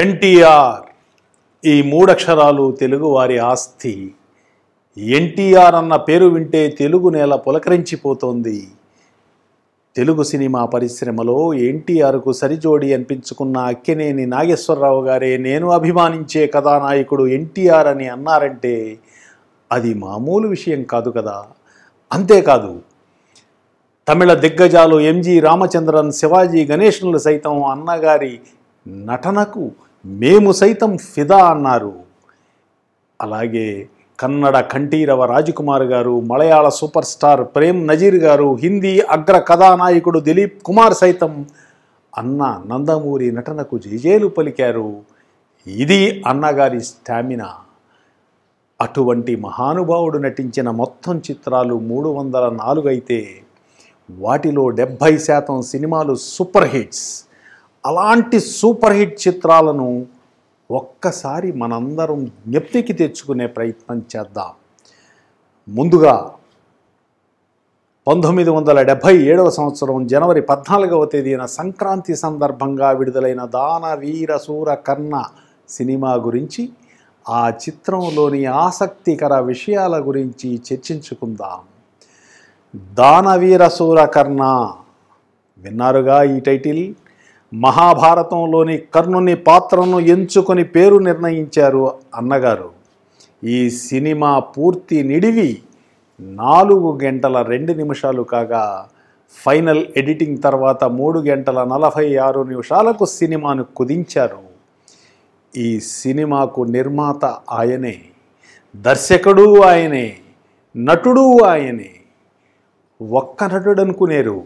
ఎన్టీఆర్ ఈ మూడక్షరాలు తెలుగు వారి ఆస్తి ఎన్టీఆర్ అన్న పేరు వింటే తెలుగు నేల పులకరించిపోతోంది తెలుగు సినిమా పరిశ్రమలో ఎన్టీఆర్కు సరిజోడి అనిపించుకున్న అక్కినేని నాగేశ్వరరావు గారే నేను అభిమానించే కథానాయకుడు ఎన్టీఆర్ అని అన్నారంటే అది మామూలు విషయం కాదు కదా అంతేకాదు తమిళ దిగ్గజాలు ఎంజి రామచంద్రన్ శివాజీ గణేష్లు సైతం అన్నగారి నటనకు మేము సైతం ఫిదా అన్నారు అలాగే కన్నడ కంఠీరవ రాజకుమార్ గారు మలయాళ సూపర్ స్టార్ ప్రేమ్ నజీర్ గారు హిందీ అగ్ర కథానాయకుడు దిలీప్ కుమార్ సైతం అన్న నందమూరి నటనకు జయజేలు పలికారు ఇది అన్నగారి స్టామినా అటువంటి మహానుభావుడు నటించిన మొత్తం చిత్రాలు మూడు వందల నాలుగు అయితే వాటిలో డెబ్భై శాతం సినిమాలు సూపర్ హిట్స్ అలాంటి సూపర్ హిట్ చిత్రాలను ఒక్కసారి మనందరం జ్ఞప్తికి తెచ్చుకునే ప్రయత్నం చేద్దాం ముందుగా పంతొమ్మిది వందల డెబ్భై ఏడవ సంవత్సరం జనవరి పద్నాలుగవ తేదీన సంక్రాంతి సందర్భంగా విడుదలైన దాన వీర సూర కర్ణ సినిమా గురించి ఆ చిత్రంలోని ఆసక్తికర విషయాల గురించి చర్చించుకుందాం దానవీర సూర కర్ణ విన్నారుగా ఈ టైటిల్ మహాభారతంలోని కర్ణుని పాత్రను ఎంచుకొని పేరు నిర్ణయించారు అన్నగారు ఈ సినిమా పూర్తి నిడివి నాలుగు గంటల రెండు నిమిషాలు కాగా ఫైనల్ ఎడిటింగ్ తర్వాత మూడు గంటల నలభై ఆరు నిమిషాలకు సినిమాను కుదించారు ఈ సినిమాకు నిర్మాత ఆయనే దర్శకుడు ఆయనే నటుడు ఆయనే ఒక్క నటుడు అనుకునేరు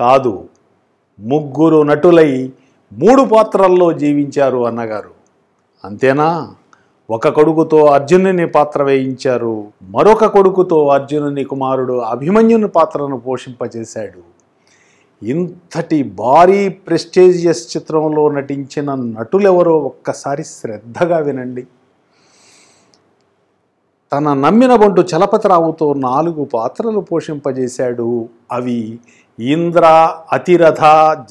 కాదు ముగ్గురు నటులై మూడు పాత్రల్లో జీవించారు అన్నగారు అంతేనా ఒక కొడుకుతో అర్జునుని పాత్ర వేయించారు మరొక కొడుకుతో అర్జునుని కుమారుడు అభిమన్యుని పాత్రను పోషింపజేశాడు ఇంతటి భారీ ప్రెస్టేజియస్ చిత్రంలో నటించిన నటులెవరో ఒక్కసారి శ్రద్ధగా వినండి తన నమ్మిన బంటు చలపతిరావుతో నాలుగు పాత్రలు పోషింపజేశాడు అవి ఇంద్ర అతిరథ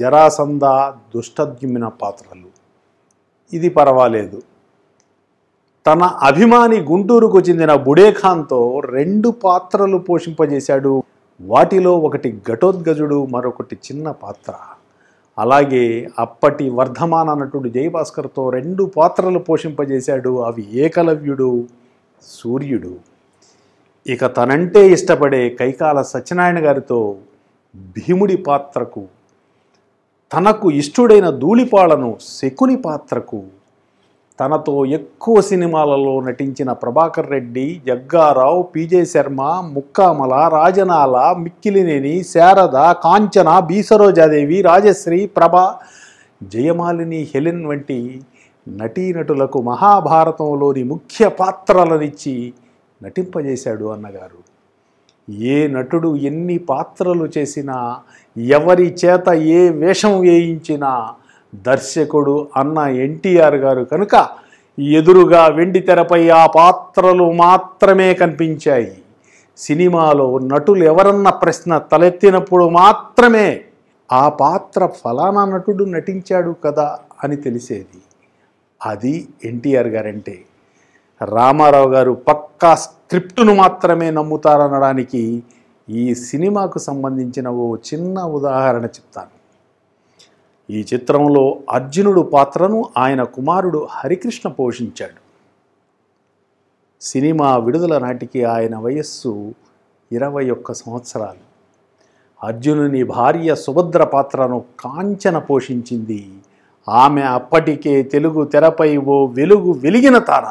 జరాసంద దుష్టద్యుమిన పాత్రలు ఇది పర్వాలేదు తన అభిమాని గుంటూరుకు చెందిన బుడేఖాన్తో రెండు పాత్రలు పోషింపజేశాడు వాటిలో ఒకటి ఘటోద్గజుడు మరొకటి చిన్న పాత్ర అలాగే అప్పటి వర్ధమాన నటుడు జయభాస్కర్తో రెండు పాత్రలు పోషింపజేశాడు అవి ఏకలవ్యుడు సూర్యుడు ఇక తనంటే ఇష్టపడే కైకాల సత్యనారాయణ గారితో భీముడి పాత్రకు తనకు ఇష్టుడైన ధూళిపాళను శకుని పాత్రకు తనతో ఎక్కువ సినిమాలలో నటించిన ప్రభాకర్ రెడ్డి జగ్గారావు పీజే శర్మ ముక్కామల రాజనాల మిక్కిలినేని శారద కాంచన బీసరోజాదేవి రాజశ్రీ ప్రభ జయమాలిని హెలిన్ వంటి నటీనటులకు మహాభారతంలోని ముఖ్య పాత్రలనిచ్చి నటింపజేశాడు అన్నగారు ఏ నటుడు ఎన్ని పాత్రలు చేసినా ఎవరి చేత ఏ వేషం వేయించినా దర్శకుడు అన్న ఎన్టీఆర్ గారు కనుక ఎదురుగా వెండి తెరపై ఆ పాత్రలు మాత్రమే కనిపించాయి సినిమాలో నటులు ఎవరన్న ప్రశ్న తలెత్తినప్పుడు మాత్రమే ఆ పాత్ర ఫలానా నటుడు నటించాడు కదా అని తెలిసేది అది ఎన్టీఆర్ గారంటే రామారావు గారు పక్కా స్క్రిప్టును మాత్రమే నమ్ముతారనడానికి ఈ సినిమాకు సంబంధించిన ఓ చిన్న ఉదాహరణ చెప్తాను ఈ చిత్రంలో అర్జునుడు పాత్రను ఆయన కుమారుడు హరికృష్ణ పోషించాడు సినిమా విడుదల నాటికి ఆయన వయస్సు ఇరవై ఒక్క సంవత్సరాలు అర్జునుని భార్య సుభద్ర పాత్రను కాంచన పోషించింది ఆమె అప్పటికే తెలుగు తెరపై ఓ వెలుగు వెలిగిన తార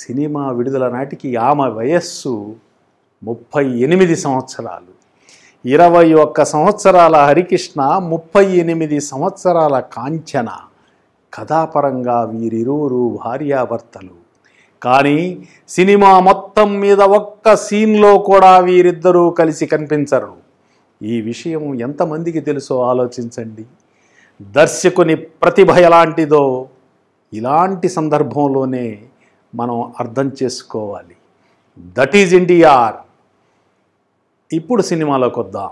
సినిమా విడుదల నాటికి ఆమె వయస్సు ముప్పై ఎనిమిది సంవత్సరాలు ఇరవై ఒక్క సంవత్సరాల హరికృష్ణ ముప్పై ఎనిమిది సంవత్సరాల కాంచన కథాపరంగా వీరిరువురు భార్యాభర్తలు కానీ సినిమా మొత్తం మీద ఒక్క సీన్లో కూడా వీరిద్దరూ కలిసి కనిపించరు ఈ విషయం ఎంతమందికి తెలుసో ఆలోచించండి దర్శకుని ప్రతిభ ఎలాంటిదో ఇలాంటి సందర్భంలోనే మనం అర్థం చేసుకోవాలి దట్ ఈజ్ ఎన్టీఆర్ ఇప్పుడు సినిమాలోకి వద్దాం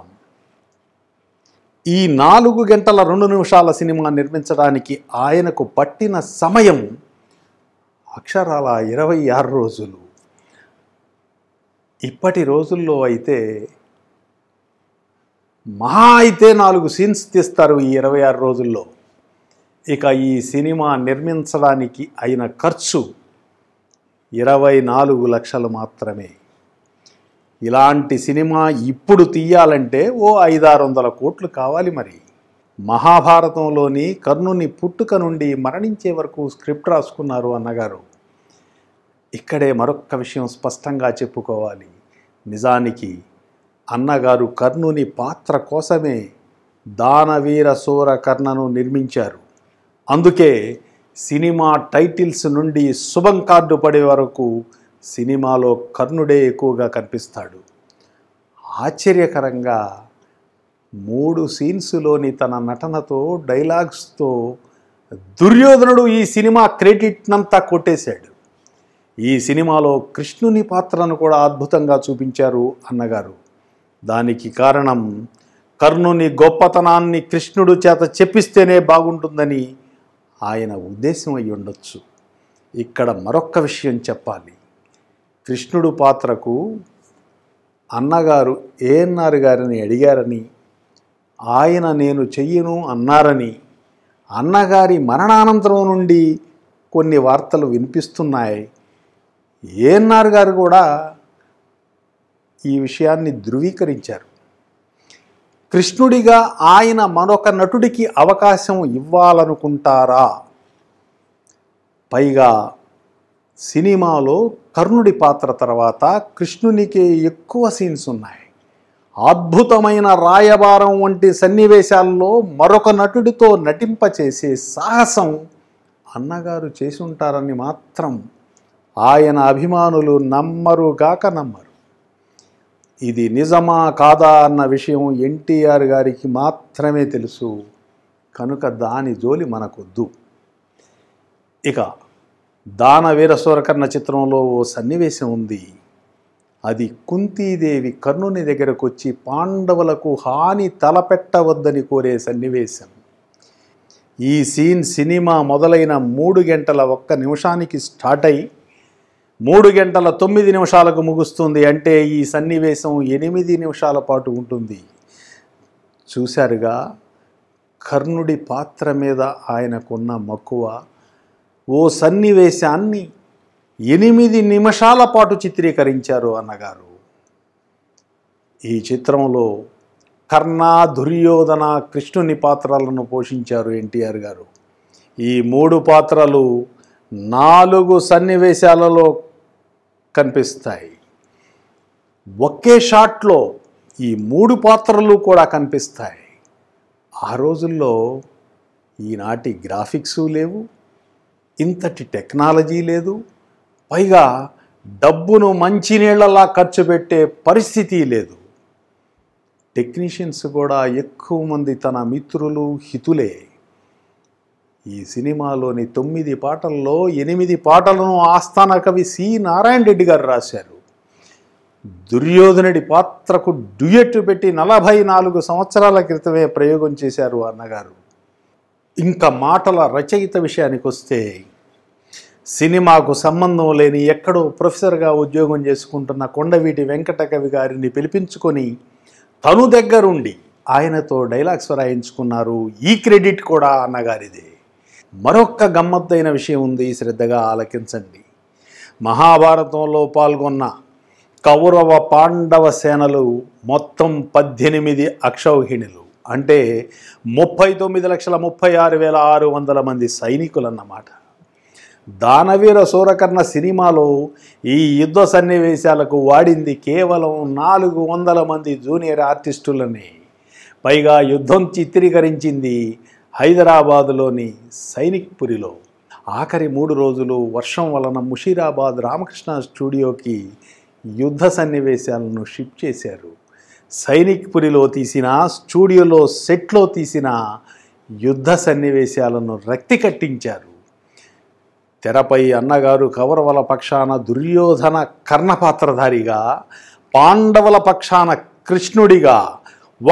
ఈ నాలుగు గంటల రెండు నిమిషాల సినిమా నిర్మించడానికి ఆయనకు పట్టిన సమయం అక్షరాల ఇరవై ఆరు రోజులు ఇప్పటి రోజుల్లో అయితే మహా అయితే నాలుగు సీన్స్ తీస్తారు ఈ ఇరవై ఆరు రోజుల్లో ఇక ఈ సినిమా నిర్మించడానికి అయిన ఖర్చు ఇరవై నాలుగు లక్షలు మాత్రమే ఇలాంటి సినిమా ఇప్పుడు తీయాలంటే ఓ ఐదారు వందల కోట్లు కావాలి మరి మహాభారతంలోని కర్ణుని పుట్టుక నుండి మరణించే వరకు స్క్రిప్ట్ రాసుకున్నారు అన్నగారు ఇక్కడే మరొక్క విషయం స్పష్టంగా చెప్పుకోవాలి నిజానికి అన్నగారు కర్ణుని పాత్ర కోసమే దానవీర సూర కర్ణను నిర్మించారు అందుకే సినిమా టైటిల్స్ నుండి శుభం కార్డు పడే వరకు సినిమాలో కర్ణుడే ఎక్కువగా కనిపిస్తాడు ఆశ్చర్యకరంగా మూడు సీన్స్లోని తన నటనతో డైలాగ్స్తో దుర్యోధనుడు ఈ సినిమా క్రెడిట్నంతా కొట్టేశాడు ఈ సినిమాలో కృష్ణుని పాత్రను కూడా అద్భుతంగా చూపించారు అన్నగారు దానికి కారణం కర్ణుని గొప్పతనాన్ని కృష్ణుడు చేత చెప్పిస్తేనే బాగుంటుందని ఆయన ఉద్దేశం అయి ఉండొచ్చు ఇక్కడ మరొక్క విషయం చెప్పాలి కృష్ణుడు పాత్రకు అన్నగారు ఏఎన్ఆర్ గారిని అడిగారని ఆయన నేను చెయ్యను అన్నారని అన్నగారి మరణానంతరం నుండి కొన్ని వార్తలు వినిపిస్తున్నాయి ఏఎన్ఆర్ గారు కూడా ఈ విషయాన్ని ధృవీకరించారు కృష్ణుడిగా ఆయన మరొక నటుడికి అవకాశం ఇవ్వాలనుకుంటారా పైగా సినిమాలో కర్ణుడి పాత్ర తర్వాత కృష్ణునికే ఎక్కువ సీన్స్ ఉన్నాయి అద్భుతమైన రాయబారం వంటి సన్నివేశాల్లో మరొక నటుడితో నటింపచేసే సాహసం అన్నగారు చేసుంటారని మాత్రం ఆయన అభిమానులు నమ్మరుగాక నమ్మరు ఇది నిజమా కాదా అన్న విషయం ఎన్టీఆర్ గారికి మాత్రమే తెలుసు కనుక దాని జోలి మనకొద్దు ఇక దాన వీరస్వరకర్ణ చిత్రంలో ఓ సన్నివేశం ఉంది అది కుంతీదేవి కర్ణుని దగ్గరకు వచ్చి పాండవులకు హాని తలపెట్టవద్దని కోరే సన్నివేశం ఈ సీన్ సినిమా మొదలైన మూడు గంటల ఒక్క నిమిషానికి స్టార్ట్ అయి మూడు గంటల తొమ్మిది నిమిషాలకు ముగుస్తుంది అంటే ఈ సన్నివేశం ఎనిమిది నిమిషాల పాటు ఉంటుంది చూశారుగా కర్ణుడి పాత్ర మీద ఆయనకున్న మక్కువ ఓ సన్నివేశాన్ని ఎనిమిది నిమిషాల పాటు చిత్రీకరించారు అన్నగారు ఈ చిత్రంలో కర్ణ దుర్యోధన కృష్ణుని పాత్రలను పోషించారు ఎన్టీఆర్ గారు ఈ మూడు పాత్రలు నాలుగు సన్నివేశాలలో కనిపిస్తాయి ఒకే షాట్లో ఈ మూడు పాత్రలు కూడా కనిపిస్తాయి ఆ రోజుల్లో ఈనాటి గ్రాఫిక్స్ లేవు ఇంతటి టెక్నాలజీ లేదు పైగా డబ్బును మంచినీళ్ళలా ఖర్చు పెట్టే పరిస్థితి లేదు టెక్నీషియన్స్ కూడా ఎక్కువ మంది తన మిత్రులు హితులే ఈ సినిమాలోని తొమ్మిది పాటల్లో ఎనిమిది పాటలను ఆస్థాన కవి సి నారాయణ రెడ్డి గారు రాశారు దుర్యోధనుడి పాత్రకు డ్యూయెట్ పెట్టి నలభై నాలుగు సంవత్సరాల క్రితమే ప్రయోగం చేశారు అన్నగారు ఇంకా మాటల రచయిత విషయానికి వస్తే సినిమాకు సంబంధం లేని ఎక్కడో ప్రొఫెసర్గా ఉద్యోగం చేసుకుంటున్న కొండవీటి వెంకటకవి గారిని పిలిపించుకొని తను దగ్గరుండి ఆయనతో డైలాగ్స్ వ్రాయించుకున్నారు ఈ క్రెడిట్ కూడా అన్నగారిదే మరొక్క గమ్మత్తైన విషయం ఉంది శ్రద్ధగా ఆలకించండి మహాభారతంలో పాల్గొన్న కౌరవ పాండవ సేనలు మొత్తం పద్దెనిమిది అక్షౌహిణులు అంటే ముప్పై తొమ్మిది లక్షల ముప్పై ఆరు వేల ఆరు వందల మంది సైనికులన్నమాట దానవీర సూరకర్ణ సినిమాలో ఈ యుద్ధ సన్నివేశాలకు వాడింది కేవలం నాలుగు వందల మంది జూనియర్ ఆర్టిస్టులని పైగా యుద్ధం చిత్రీకరించింది హైదరాబాదులోని సైనిక్పురిలో ఆఖరి మూడు రోజులు వర్షం వలన ముషీరాబాద్ రామకృష్ణ స్టూడియోకి యుద్ధ సన్నివేశాలను షిఫ్ట్ చేశారు సైనిక్పురిలో తీసిన స్టూడియోలో సెట్లో తీసిన యుద్ధ సన్నివేశాలను రక్తి కట్టించారు తెరపై అన్నగారు కౌరవల పక్షాన దుర్యోధన కర్ణపాత్రధారిగా పాండవుల పక్షాన కృష్ణుడిగా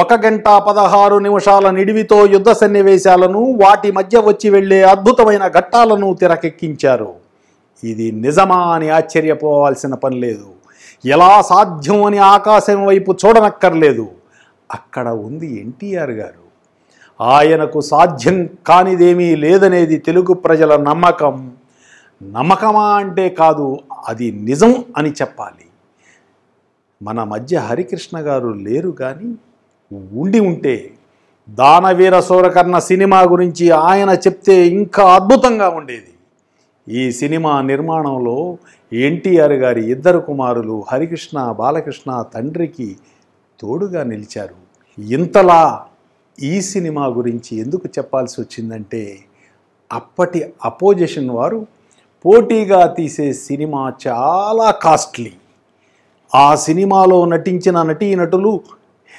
ఒక గంట పదహారు నిమిషాల నిడివితో యుద్ధ సన్నివేశాలను వాటి మధ్య వచ్చి వెళ్లే అద్భుతమైన ఘట్టాలను తెరకెక్కించారు ఇది నిజమా అని ఆశ్చర్యపోవాల్సిన పని లేదు ఎలా సాధ్యం అని ఆకాశం వైపు చూడనక్కర్లేదు అక్కడ ఉంది ఎన్టీఆర్ గారు ఆయనకు సాధ్యం కానిదేమీ లేదనేది తెలుగు ప్రజల నమ్మకం నమ్మకమా అంటే కాదు అది నిజం అని చెప్పాలి మన మధ్య హరికృష్ణ గారు లేరు కానీ ఉండి ఉంటే దానవీర సూరకర్ణ సినిమా గురించి ఆయన చెప్తే ఇంకా అద్భుతంగా ఉండేది ఈ సినిమా నిర్మాణంలో ఎన్టీఆర్ గారి ఇద్దరు కుమారులు హరికృష్ణ బాలకృష్ణ తండ్రికి తోడుగా నిలిచారు ఇంతలా ఈ సినిమా గురించి ఎందుకు చెప్పాల్సి వచ్చిందంటే అప్పటి అపోజిషన్ వారు పోటీగా తీసే సినిమా చాలా కాస్ట్లీ ఆ సినిమాలో నటించిన నటీనటులు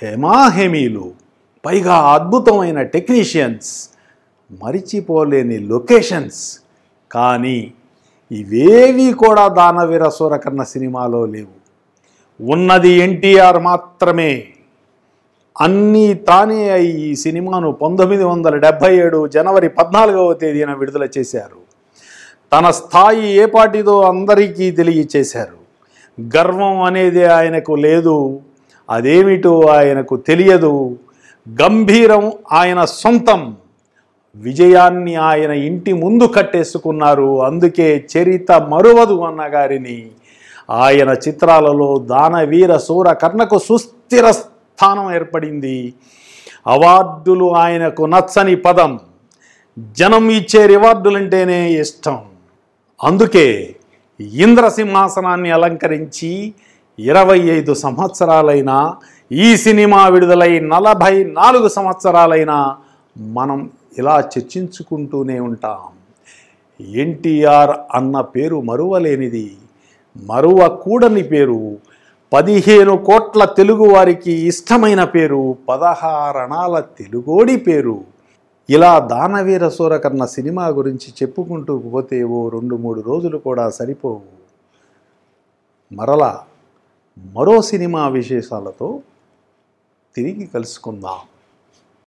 హెమాహెమీలు పైగా అద్భుతమైన టెక్నీషియన్స్ మరిచిపోలేని లొకేషన్స్ కానీ ఇవేవి కూడా దానవీర సూరకర్ణ సినిమాలో లేవు ఉన్నది ఎన్టీఆర్ మాత్రమే అన్నీ తానే అయి ఈ సినిమాను పంతొమ్మిది వందల డెబ్భై ఏడు జనవరి పద్నాలుగవ తేదీన విడుదల చేశారు తన స్థాయి ఏ అందరికీ తెలియచేశారు గర్వం అనేది ఆయనకు లేదు అదేమిటో ఆయనకు తెలియదు గంభీరం ఆయన సొంతం విజయాన్ని ఆయన ఇంటి ముందు కట్టేసుకున్నారు అందుకే చరిత మరువదు అన్నగారిని ఆయన చిత్రాలలో దానవీర సూర కర్ణకు సుస్థిర స్థానం ఏర్పడింది అవార్డులు ఆయనకు నచ్చని పదం జనం ఇచ్చే రివార్డులంటేనే ఇష్టం అందుకే ఇంద్రసింహాసనాన్ని అలంకరించి ఇరవై ఐదు సంవత్సరాలైనా ఈ సినిమా విడుదలై నలభై నాలుగు సంవత్సరాలైనా మనం ఇలా చర్చించుకుంటూనే ఉంటాం ఎన్టీఆర్ అన్న పేరు మరువలేనిది మరువకూడని పేరు పదిహేను కోట్ల తెలుగువారికి ఇష్టమైన పేరు పదహారణాల తెలుగోడి పేరు ఇలా దానవీర సూరకర్ణ సినిమా గురించి చెప్పుకుంటూ పోతే ఓ రెండు మూడు రోజులు కూడా సరిపోవు మరలా మరో సినిమా విశేషాలతో తిరిగి కలుసుకుందాం